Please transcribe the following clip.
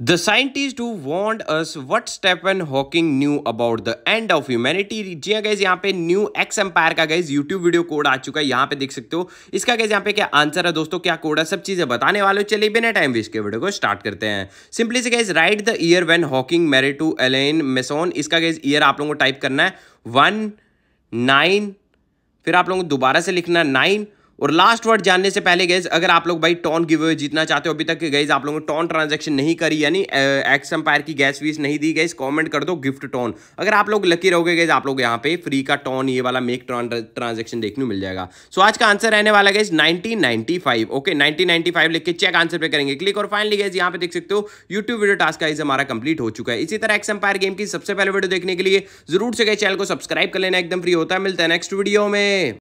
The scientists who warned us what Stephen Hawking knew about the end of humanity. जी हाँ guess यहाँ पे new X Empire का guess YouTube video code आ चुका है यहाँ पे देख सकते हो इसका गैस यहाँ पे क्या आंसर है दोस्तों क्या कोड है सब चीजें बताने वाले हो चलिए बिना टाइम वेस्ट के वीडियो को स्टार्ट करते हैं सिंपली से guess right the year when Hawking मेरे टू एलेन मेसोन इसका गैस ईयर आप लोगों को टाइप करना है वन नाइन फिर आप लोगों को दोबारा से लिखना है नाइन और लास्ट वर्ड जानने से पहले गैज अगर आप लोग भाई टॉन गिव अवे जीतना चाहते हो अभी तक गैज आप लोगों ने टॉन ट्रांजेक्शन नहीं करी यानी एक्स एम्पायर की गैस फीस नहीं दी गई कमेंट कर दो गिफ्ट टॉन अगर आप लोग लकी रहोगे गैज आप लोग यहाँ पे फ्री का टॉन ये वाला मेक ट्रांजेक्शन देखने मिल जाएगा सो आज का आंसर रहने वाला गैस नाइनटीन ओके नाइनटीन लिख के चेक आंसर पे करेंगे क्लिक और फाइनली गैस यहाँ पे देख सकते हो यूट्यूब वीडियो टास्क का इज हमारा कंप्लीट हो चुका है इसी तरह एक्स एम्पायर गेम की सबसे पहले वीडियो देखने के लिए जरूर से गए चैनल को सब्सक्राइब कर लेना एकदम फ्री होता है मिलता है नेक्स्ट वीडियो में